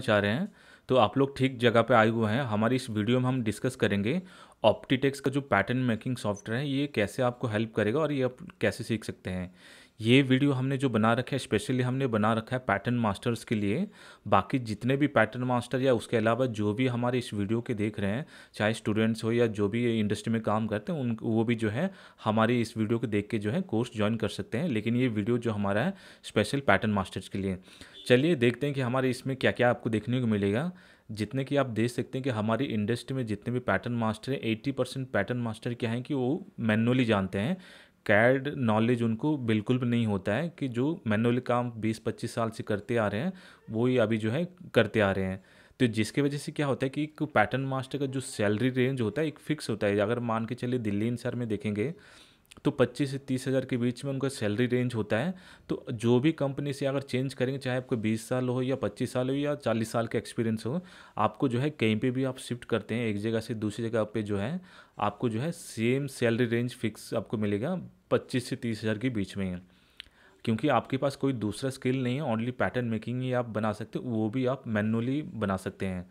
चाह रहे हैं तो आप लोग ठीक जगह पे आए हुए हैं हमारी इस वीडियो में हम डिस्कस करेंगे ऑप्टीटेक्स का जो पैटर्न मेकिंग सॉफ्टवेयर है ये कैसे आपको हेल्प करेगा और ये आप कैसे सीख सकते हैं ये वीडियो हमने जो बना रखा है स्पेशली हमने बना रखा है पैटर्न मास्टर्स के लिए बाकी जितने भी पैटर्न मास्टर या उसके अलावा जो भी हमारे इस वीडियो के देख रहे हैं चाहे स्टूडेंट्स हो या जो भी इंडस्ट्री में काम करते हैं उन वो भी जो है हमारी इस वीडियो को देख के जो है कोर्स ज्वाइन कर सकते हैं लेकिन ये वीडियो जो हमारा है स्पेशल पैटर्न मास्टर्स के लिए चलिए देखते हैं कि हमारे इसमें क्या क्या आपको देखने को मिलेगा जितने कि आप देख सकते हैं कि हमारी इंडस्ट्री में जितने भी पैटर्न मास्टर हैं एट्टी परसेंट पैटर्न मास्टर क्या हैं कि वो मैनुअली जानते हैं कैड नॉलेज उनको बिल्कुल भी नहीं होता है कि जो मैनुअली काम बीस पच्चीस साल से करते आ रहे हैं वो ही अभी जो है करते आ रहे हैं तो जिसके वजह से क्या होता है कि एक पैटर्न मास्टर का जो सैलरी रेंज होता है एक फिक्स होता है अगर मान के चलिए दिल्ली इन में देखेंगे तो पच्चीस से तीस हज़ार के बीच में उनका सैलरी रेंज होता है तो जो भी कंपनी से अगर चेंज करेंगे चाहे आपको बीस साल हो या पच्चीस साल हो या चालीस साल का एक्सपीरियंस हो आपको जो है कहीं पर भी आप शिफ्ट करते हैं एक जगह से दूसरी जगह पर जो है आपको जो है सेम सैलरी रेंज फिक्स आपको मिलेगा पच्चीस से तीस हज़ार के बीच में है क्योंकि आपके पास कोई दूसरा स्किल नहीं है ओनली पैटर्न मेकिंग ही आप बना सकते हो वो भी आप मैनुअली बना सकते हैं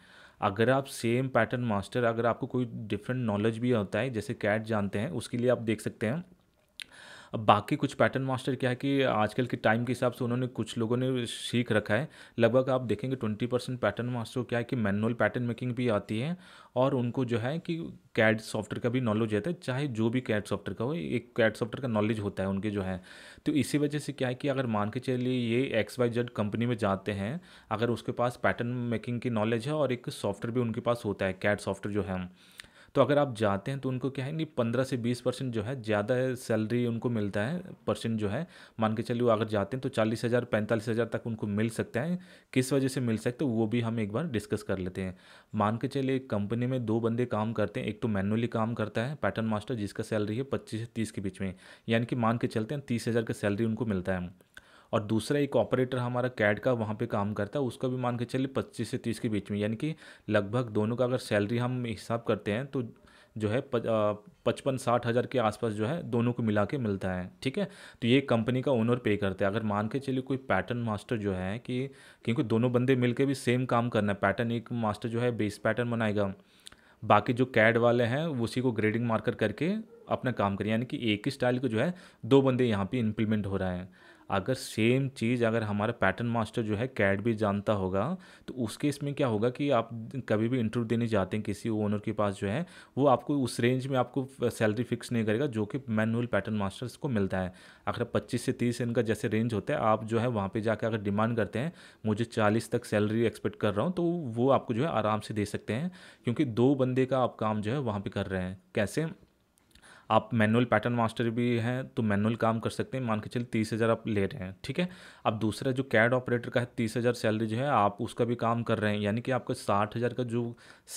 अगर आप सेम पैटर्न मास्टर अगर आपको कोई डिफरेंट नॉलेज भी होता है जैसे कैट जानते हैं उसके लिए आप देख सकते हैं अब बाकी कुछ पैटर्न मास्टर क्या है कि आजकल के टाइम के हिसाब से उन्होंने कुछ लोगों ने सीख रखा है लगभग आप देखेंगे ट्वेंटी परसेंट पैटर्न मास्टर क्या है कि मैनुअल पैटर्न मेकिंग भी आती है और उनको जो है कि कैड सॉफ्टवेयर का भी नॉलेज होता है चाहे जो भी कैड सॉफ्टवेयर का हो एक कैड सॉफ्टवेयर का नॉलेज होता है उनके जो है तो इसी वजह से क्या है कि अगर मान के चलिए ये एक्स वाई जेड कंपनी में जाते हैं अगर उसके पास पैटर्न मेकिंग की नॉलेज है और एक सॉफ्टवेयर भी उनके पास होता है कैड सॉफ्टवेयर जो है तो अगर आप जाते हैं तो उनको क्या है नहीं पंद्रह से बीस परसेंट जो है ज़्यादा सैलरी उनको मिलता है परसेंट जो है मान के चलिए अगर जाते हैं तो चालीस हज़ार पैंतालीस हज़ार तक उनको मिल सकता है किस वजह से मिल सकता है वो भी हम एक बार डिस्कस कर लेते हैं मान के चलिए कंपनी में दो बंदे काम करते हैं एक तो मैनुअली काम करता है पैटर्न मास्टर जिसका सैलरी है पच्चीस से तीस के बीच में यानी कि मान के चलते हैं तीस हज़ार का सैलरी उनको मिलता है और दूसरा एक ऑपरेटर हमारा कैड का वहाँ पे काम करता है उसका भी मान के चलिए पच्चीस से तीस के बीच में यानी कि लगभग दोनों का अगर सैलरी हम हिसाब करते हैं तो जो है पचपन साठ हज़ार के आसपास जो है दोनों को मिला के मिलता है ठीक है तो ये कंपनी का ओनर पे करते हैं अगर मान के चलिए कोई पैटर्न मास्टर जो है कि क्योंकि दोनों बंदे मिल भी सेम काम करना है पैटर्न एक मास्टर जो है बेस पैटर्न बनाएगा बाकी जो कैड वाले हैं उसी को ग्रेडिंग मार्कर करके अपना काम करें यानी कि एक ही स्टाइल को जो है दो बंदे यहाँ पे इम्प्लीमेंट हो रहा है अगर सेम चीज़ अगर हमारा पैटर्न मास्टर जो है कैड भी जानता होगा तो उस केस में क्या होगा कि आप कभी भी इंटरव्यू देने जाते हैं किसी ओनर के पास जो है वो आपको उस रेंज में आपको सैलरी फिक्स नहीं करेगा जो कि मैनुअल पैटर्न मास्टर्स को मिलता है अगर पच्चीस से तीस इनका जैसे रेंज होता है आप जो है वहाँ पर जाकर अगर डिमांड करते हैं मुझे चालीस तक सैलरी एक्सपेक्ट कर रहा हूँ तो वो आपको जो है आराम से दे सकते हैं क्योंकि दो बंदे का आप काम जो है वहाँ पर कर रहे हैं कैसे आप मैनुअल पैटर्न मास्टर भी हैं तो मैनुअल काम कर सकते हैं मान के चलिए तीस हज़ार आप ले रहे हैं ठीक है अब दूसरा जो कैड ऑपरेटर का है तीस हज़ार सैलरी जो है आप उसका भी काम कर रहे हैं यानी कि आपका साठ हज़ार का जो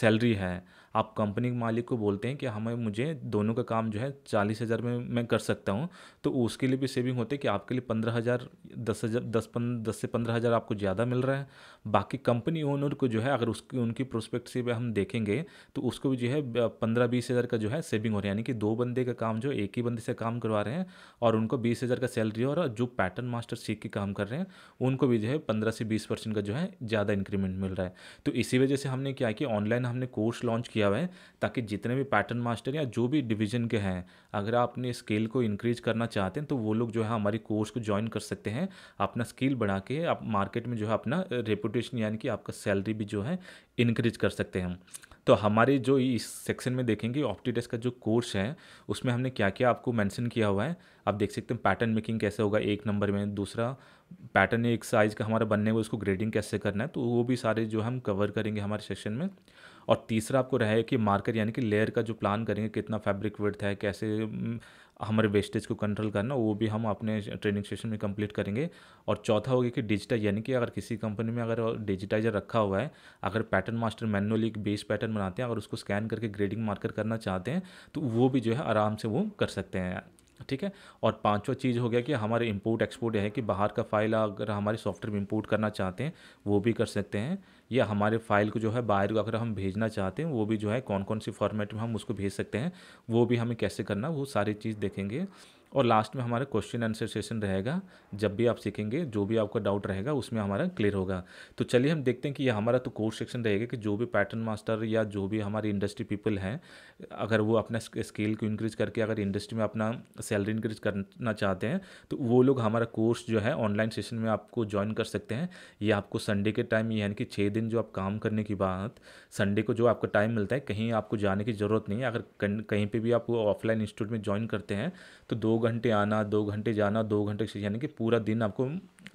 सैलरी है आप कंपनी के मालिक को बोलते हैं कि हमें मुझे दोनों का काम जो है चालीस हज़ार में मैं कर सकता हूँ तो उसके लिए भी सेविंग होती है कि आपके लिए पंद्रह हज़ार दस हज़ार दस पन दस से पंद्रह हज़ार आपको ज़्यादा मिल रहा है बाकी कंपनी ओनर को जो है अगर उसकी उनकी प्रोस्पेक्ट से हम देखेंगे तो उसको भी जो है पंद्रह बीस हज़ार का जो है सेविंग हो रहा है यानी कि दो बंदे बंदे का काम जो एक ही बंदे से काम करवा रहे हैं और उनको बीस हज़ार का सैलरी और जो पैटर्न मास्टर सीख के काम कर रहे हैं उनको भी जो है पंद्रह से बीस परसेंट का जो है ज़्यादा इंक्रीमेंट मिल रहा है तो इसी वजह से हमने क्या कि ऑनलाइन हमने कोर्स लॉन्च किया हुआ है ताकि जितने भी पैटर्न मास्टर या जो भी डिवीजन के हैं अगर आप अपने स्किल को इंक्रीज करना चाहते हैं तो वो लोग जो है हमारी कोर्स को ज्वाइन कर सकते हैं अपना स्किल बढ़ा के आप मार्केट में जो है अपना रेपुटेशन यानी कि आपका सैलरी भी जो है इंक्रीज कर सकते हैं तो हमारे जो इस सेक्शन में देखेंगे डेस्क का जो कोर्स है उसमें हमने क्या क्या आपको मेंशन किया हुआ है आप देख सकते हैं पैटर्न मेकिंग कैसे होगा एक नंबर में दूसरा पैटर्न एक साइज़ का हमारा बनने हुआ उसको ग्रेडिंग कैसे करना है तो वो भी सारे जो हम कवर करेंगे हमारे सेक्शन में और तीसरा आपको रहे कि मार्कर यानी कि लेयर का जो प्लान करेंगे कितना फैब्रिक विड्थ है कैसे हम्म, हमारे वेस्टेज को कंट्रोल करना वो भी हम अपने ट्रेनिंग सेशन में कंप्लीट करेंगे और चौथा हो गया कि डिजिटल यानी कि अगर किसी कंपनी में अगर डिजिटाइजर रखा हुआ है अगर पैटर्न मास्टर मैनुअली एक बेस पैटर्न बनाते हैं अगर उसको स्कैन करके ग्रेडिंग मार्कर करना चाहते हैं तो वो भी जो है आराम से वो कर सकते हैं ठीक है और पांचवा चीज़ हो गया कि हमारे इंपोर्ट एक्सपोर्ट है कि बाहर का फाइल अगर हमारे सॉफ्टवेयर में इंपोर्ट करना चाहते हैं वो भी कर सकते हैं या हमारे फाइल को जो है बाहर अगर हम भेजना चाहते हैं वो भी जो है कौन कौन सी फॉर्मेट में हम उसको भेज सकते हैं वो भी हमें कैसे करना वो सारी चीज़ देखेंगे और लास्ट में हमारा क्वेश्चन आंसर सेशन रहेगा जब भी आप सीखेंगे जो भी आपका डाउट रहेगा उसमें हमारा क्लियर होगा तो चलिए हम देखते हैं कि ये हमारा तो कोर्स सेक्शन रहेगा कि जो भी पैटर्न मास्टर या जो भी हमारे इंडस्ट्री पीपल हैं अगर वो अपना स्केल को इंक्रीज करके अगर इंडस्ट्री में अपना सैलरी इंक्रीज करना चाहते हैं तो वो लोग हमारा कोर्स जो है ऑनलाइन सेशन में आपको ज्वाइन कर सकते हैं या आपको संडे के टाइम यानी कि छः दिन जो आप काम करने की बात संडे को जो आपका टाइम मिलता है कहीं आपको जाने की ज़रूरत नहीं है अगर कहीं पर भी आप ऑफलाइन इंस्टीट्यूट में ज्वाइन करते हैं तो दो घंटे आना दो घंटे जाना दो घंटे यानी कि पूरा दिन आपको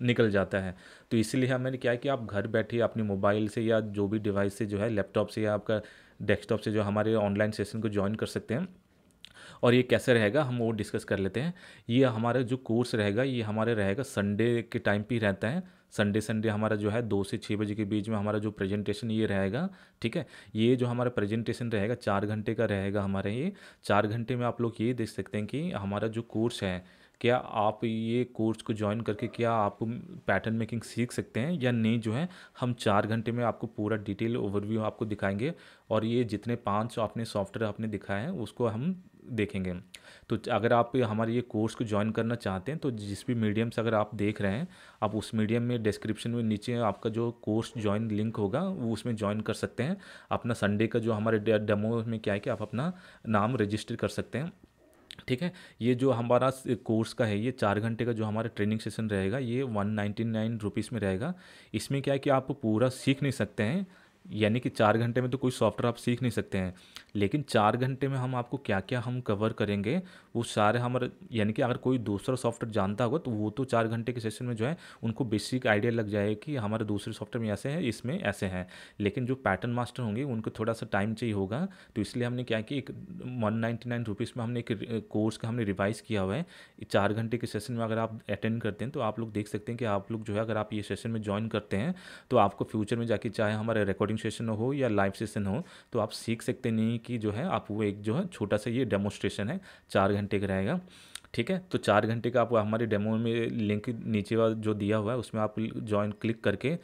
निकल जाता है तो इसीलिए हमने क्या है कि आप घर बैठे अपने मोबाइल से या जो भी डिवाइस से जो है लैपटॉप से या आपका डेस्कटॉप से जो हमारे ऑनलाइन सेशन को ज्वाइन कर सकते हैं और ये कैसे रहेगा हम वो डिस्कस कर लेते हैं ये हमारा जो कोर्स रहेगा ये हमारे रहेगा संडे के टाइम पर ही रहता है संडे संडे हमारा जो है दो से छः बजे के बीच में हमारा जो प्रेजेंटेशन ये रहेगा ठीक है ये जो हमारा प्रेजेंटेशन रहेगा चार घंटे का रहेगा हमारे ये चार घंटे में आप लोग ये देख सकते हैं कि हमारा जो कोर्स है क्या आप ये कोर्स को ज्वाइन करके क्या आप पैटर्न मेकिंग सीख सकते हैं या नहीं जो है हम चार घंटे में आपको पूरा डिटेल ओवरव्यू आपको दिखाएंगे और ये जितने पांच आपने सॉफ्टवेयर आपने दिखाए हैं उसको हम देखेंगे तो अगर आप हमारे ये कोर्स को ज्वाइन करना चाहते हैं तो जिस भी मीडियम से अगर आप देख रहे हैं आप उस मीडियम में डिस्क्रिप्शन में नीचे आपका जो कोर्स ज्वाइन लिंक होगा वो उसमें ज्वाइन कर सकते हैं अपना संडे का जो हमारे डेमो में क्या है कि आप अपना नाम रजिस्टर कर सकते हैं ठीक है ये जो हमारा कोर्स का है ये चार घंटे का जो हमारा ट्रेनिंग सेशन रहेगा ये वन नाइन्टी नाइन रुपीज़ में रहेगा इसमें क्या है कि आप पूरा सीख नहीं सकते हैं यानी कि चार घंटे में तो कोई सॉफ्टवेयर आप सीख नहीं सकते हैं लेकिन चार घंटे में हम आपको क्या क्या हम कवर करेंगे वो सारे हमारे यानी कि अगर कोई दूसरा सॉफ्टवेयर जानता होगा तो वो तो चार घंटे के सेशन में जो है उनको बेसिक आइडिया लग जाए कि हमारे दूसरे सॉफ्टवेयर में ऐसे हैं इसमें ऐसे हैं लेकिन जो पैटर्न मास्टर होंगे उनको थोड़ा सा टाइम चाहिए होगा तो इसलिए हमने क्या कि एक वन नाइन्टी नाइन रुपीज़ में हमने एक कोर्स का हमने रिवाइज़ किया हुआ है चार घंटे के सेशन में अगर आप अटेंड करते हैं तो आप लोग देख सकते हैं कि आप लोग जो है अगर आप ये सेशन में ज्वाइन करते हैं तो आपको फ्यूचर में जाके चाहे हमारे रिकॉर्डिंग वर्किंग सेशन हो या लाइव सेशन हो तो आप सीख सकते नहीं कि जो है आप वो एक जो है छोटा सा ये डेमोस्ट्रेशन है चार घंटे का रहेगा ठीक है तो चार घंटे का आप हमारे डेमो में लिंक नीचे जो दिया हुआ है उसमें आप ज्वाइन क्लिक करके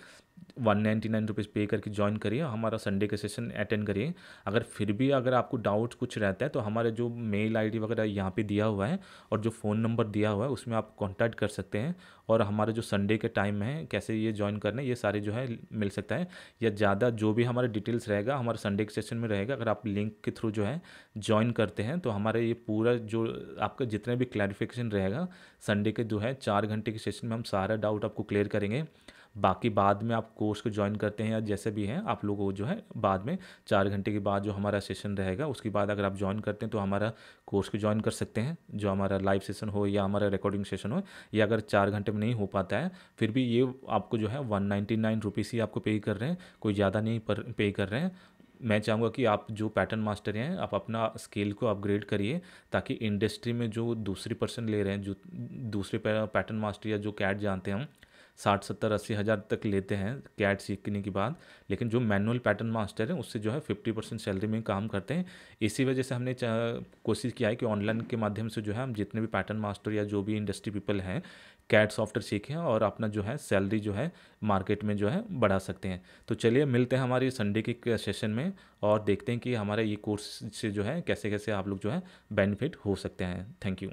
one ninety nine rupees pay करके ज्वाइन करिए हमारा संडे का सेशन अटेंड करिए अगर फिर भी अगर आपको डाउट कुछ रहता है तो हमारे जो मेल आईडी वगैरह यहाँ पे दिया हुआ है और जो फ़ोन नंबर दिया हुआ है उसमें आप कांटेक्ट कर सकते हैं और हमारे जो संडे के टाइम है कैसे ये ज्वाइन करना है ये सारे जो है मिल सकता है या ज़्यादा जो भी हमारे डिटेल्स रहेगा हमारे संडे के सेशन में रहेगा अगर आप लिंक के थ्रू जो है ज्वाइन करते हैं तो हमारे ये पूरा जो आपका जितने भी क्लैरिफिकेशन रहेगा संडे के जो है चार घंटे के सेशन में हम सारा डाउट आपको क्लियर करेंगे बाकी बाद में आप कोर्स को ज्वाइन करते हैं या जैसे भी हैं आप लोगों को जो है बाद में चार घंटे के बाद जो हमारा सेशन रहेगा उसके बाद अगर आप ज्वाइन करते हैं तो हमारा कोर्स को ज्वाइन कर सकते हैं जो हमारा लाइव सेशन हो या हमारा रिकॉर्डिंग सेशन हो या अगर चार घंटे में नहीं हो पाता है फिर भी ये आपको जो है वन नाइन्टी नाइन रुपीज़ ही आपको पे कर रहे हैं कोई ज़्यादा नहीं पर पे कर रहे हैं मैं चाहूँगा कि आप जो पैटर्न मास्टर हैं आप अपना स्केल को अपग्रेड करिए ताकि इंडस्ट्री में जो दूसरी पर्सन ले रहे हैं जो दूसरे पैटर्न मास्टर या जो कैट जानते हैं हम साठ सत्तर अस्सी हज़ार तक लेते हैं कैट सीखने के बाद लेकिन जो मैनुअल पैटर्न मास्टर हैं उससे जो है फिफ्टी परसेंट सैलरी में काम करते हैं इसी वजह से हमने कोशिश किया है कि ऑनलाइन के माध्यम से जो है हम जितने भी पैटर्न मास्टर या जो भी इंडस्ट्री पीपल हैं कैट सॉफ्टवेयर सीखें और अपना जो है सैलरी जो है मार्केट में जो है बढ़ा सकते हैं तो चलिए मिलते हैं हमारे संडे के सेशन में और देखते हैं कि हमारे ये कोर्स से जो है कैसे कैसे आप लोग जो है बेनिफिट हो सकते हैं थैंक यू